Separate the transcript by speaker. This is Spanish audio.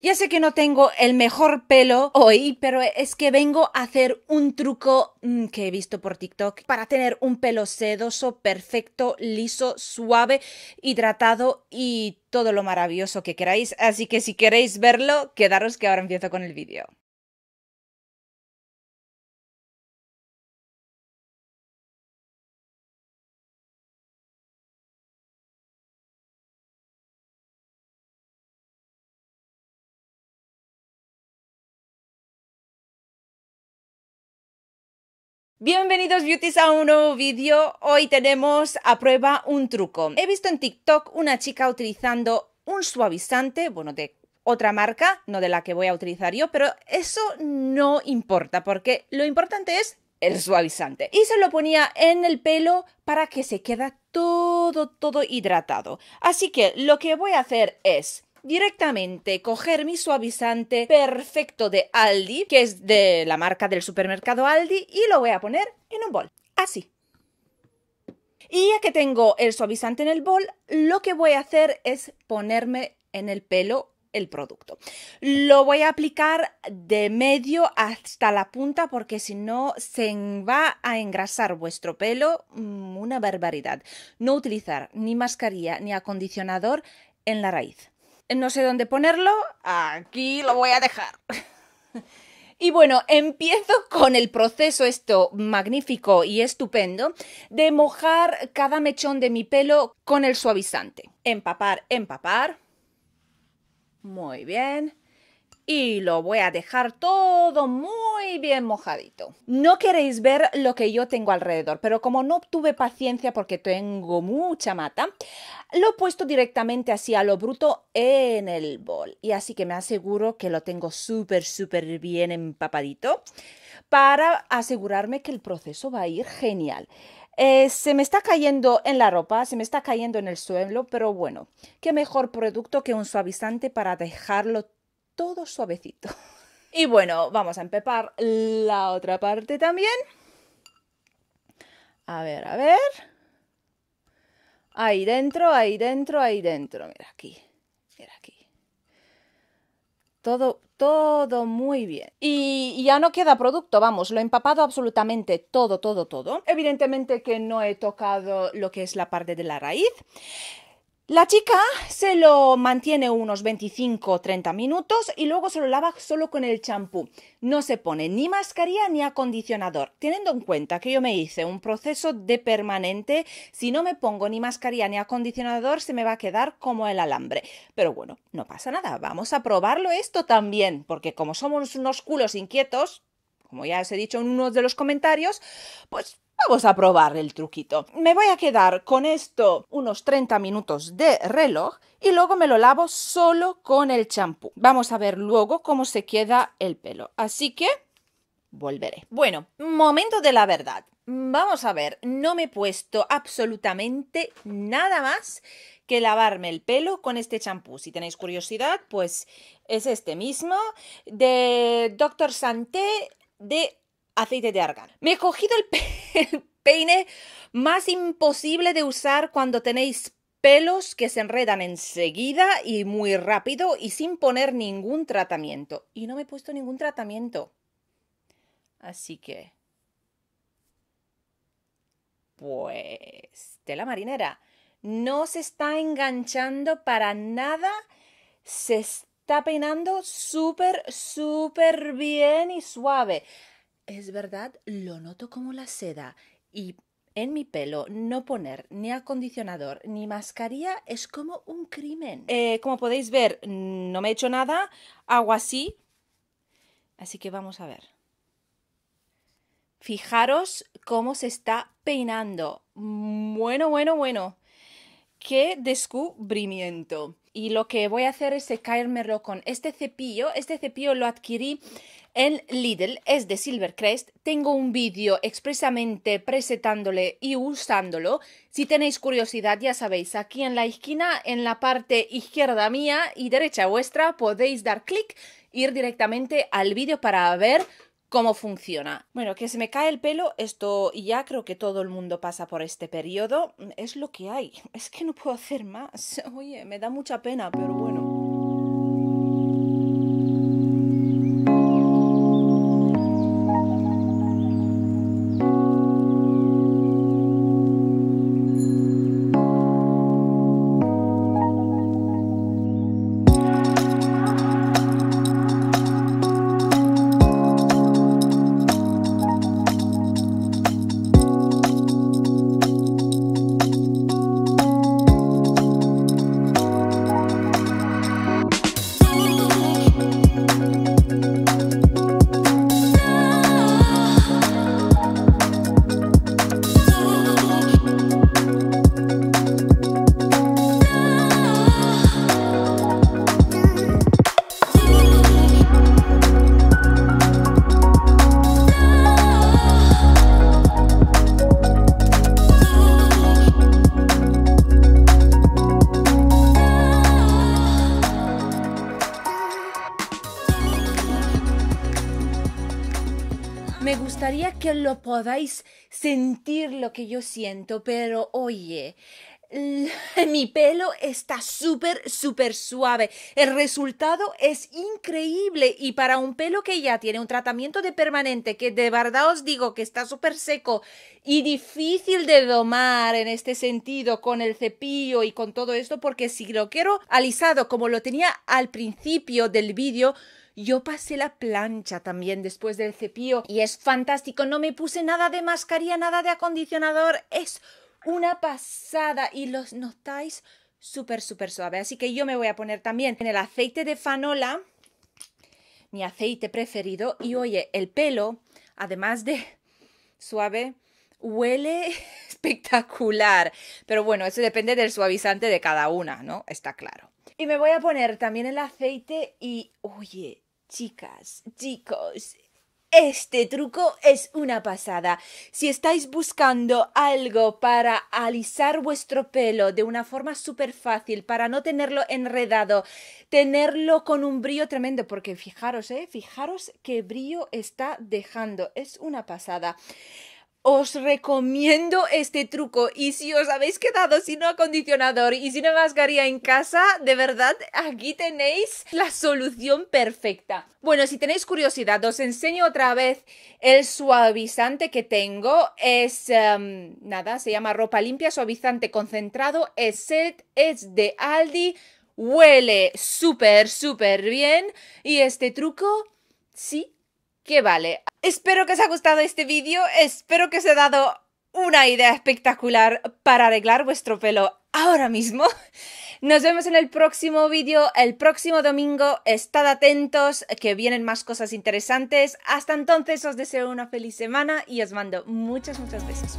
Speaker 1: Ya sé que no tengo el mejor pelo hoy, pero es que vengo a hacer un truco mm, que he visto por TikTok para tener un pelo sedoso, perfecto, liso, suave, hidratado y todo lo maravilloso que queráis. Así que si queréis verlo, quedaros que ahora empiezo con el vídeo. Bienvenidos beauties a un nuevo vídeo. Hoy tenemos a prueba un truco. He visto en TikTok una chica utilizando un suavizante, bueno, de otra marca, no de la que voy a utilizar yo, pero eso no importa porque lo importante es el suavizante. Y se lo ponía en el pelo para que se queda todo, todo hidratado. Así que lo que voy a hacer es directamente coger mi suavizante perfecto de Aldi, que es de la marca del supermercado Aldi, y lo voy a poner en un bol, así. Y ya que tengo el suavizante en el bol, lo que voy a hacer es ponerme en el pelo el producto. Lo voy a aplicar de medio hasta la punta porque si no se va a engrasar vuestro pelo mm, una barbaridad. No utilizar ni mascarilla ni acondicionador en la raíz no sé dónde ponerlo, aquí lo voy a dejar. Y bueno, empiezo con el proceso esto magnífico y estupendo de mojar cada mechón de mi pelo con el suavizante. Empapar, empapar. Muy bien y lo voy a dejar todo muy bien mojadito. No queréis ver lo que yo tengo alrededor, pero como no tuve paciencia porque tengo mucha mata, lo he puesto directamente así a lo bruto en el bol. Y así que me aseguro que lo tengo súper, súper bien empapadito para asegurarme que el proceso va a ir genial. Eh, se me está cayendo en la ropa, se me está cayendo en el suelo, pero bueno, qué mejor producto que un suavizante para dejarlo todo suavecito. Y bueno, vamos a empepar la otra parte también. A ver, a ver. Ahí dentro, ahí dentro, ahí dentro. Mira aquí, mira aquí. Todo, todo muy bien. Y ya no queda producto, vamos, lo he empapado absolutamente todo, todo, todo. Evidentemente que no he tocado lo que es la parte de la raíz. La chica se lo mantiene unos 25-30 minutos y luego se lo lava solo con el champú. No se pone ni mascarilla ni acondicionador. Teniendo en cuenta que yo me hice un proceso de permanente, si no me pongo ni mascarilla ni acondicionador se me va a quedar como el alambre. Pero bueno, no pasa nada, vamos a probarlo esto también, porque como somos unos culos inquietos, como ya os he dicho en uno de los comentarios, pues vamos a probar el truquito. Me voy a quedar con esto unos 30 minutos de reloj y luego me lo lavo solo con el champú. Vamos a ver luego cómo se queda el pelo. Así que volveré. Bueno, momento de la verdad. Vamos a ver, no me he puesto absolutamente nada más que lavarme el pelo con este champú. Si tenéis curiosidad, pues es este mismo de Dr. Santé de aceite de argán. Me he cogido el, peine más imposible de usar cuando tenéis pelos que se enredan enseguida y muy rápido y sin poner ningún tratamiento. Y no me he puesto ningún tratamiento. Así que... Pues... Tela marinera. No se está enganchando para nada. Se está está peinando súper, súper bien y suave. Es verdad, lo noto como la seda y en mi pelo no poner ni acondicionador ni mascarilla es como un crimen. Eh, como podéis ver, no me he hecho nada, hago así. Así que vamos a ver. Fijaros cómo se está peinando. Bueno, bueno, bueno. Qué descubrimiento y lo que voy a hacer es secármelo con este cepillo. Este cepillo lo adquirí en Lidl, es de Silvercrest. Tengo un vídeo expresamente presentándole y usándolo. Si tenéis curiosidad, ya sabéis, aquí en la esquina, en la parte izquierda mía y derecha vuestra, podéis dar clic, ir directamente al vídeo para ver cómo funciona. Bueno, que se me cae el pelo, esto y ya creo que todo el mundo pasa por este periodo, es lo que hay, es que no puedo hacer más. Oye, me da mucha pena, pero bueno. Me gustaría que lo podáis sentir lo que yo siento, pero oye, mi pelo está súper, súper suave. El resultado es increíble y para un pelo que ya tiene un tratamiento de permanente, que de verdad os digo que está súper seco y difícil de domar en este sentido con el cepillo y con todo esto, porque si lo quiero alisado como lo tenía al principio del vídeo, yo pasé la plancha también después del cepillo y es fantástico. No me puse nada de mascarilla, nada de acondicionador. Es una pasada y los notáis súper, súper suave. Así que yo me voy a poner también en el aceite de fanola, mi aceite preferido. Y oye, el pelo, además de suave, huele espectacular. Pero bueno, eso depende del suavizante de cada una, ¿no? Está claro. Y me voy a poner también el aceite y, oye, Chicas, chicos, este truco es una pasada. Si estáis buscando algo para alisar vuestro pelo de una forma súper fácil, para no tenerlo enredado, tenerlo con un brillo tremendo, porque fijaros, eh, fijaros qué brillo está dejando. Es una pasada os recomiendo este truco y si os habéis quedado sin acondicionador y sin una mascarilla en casa, de verdad, aquí tenéis la solución perfecta. Bueno, si tenéis curiosidad, os enseño otra vez el suavizante que tengo. Es, em, nada, se llama ropa limpia, suavizante concentrado, es set, es de Aldi, huele súper, súper bien y este truco, sí, que vale. Espero que os haya gustado este vídeo, espero que os haya dado una idea espectacular para arreglar vuestro pelo ahora mismo. Nos vemos en el próximo vídeo, el próximo domingo. Estad atentos, que vienen más cosas interesantes. Hasta entonces os deseo una feliz semana y os mando muchas, muchas besos.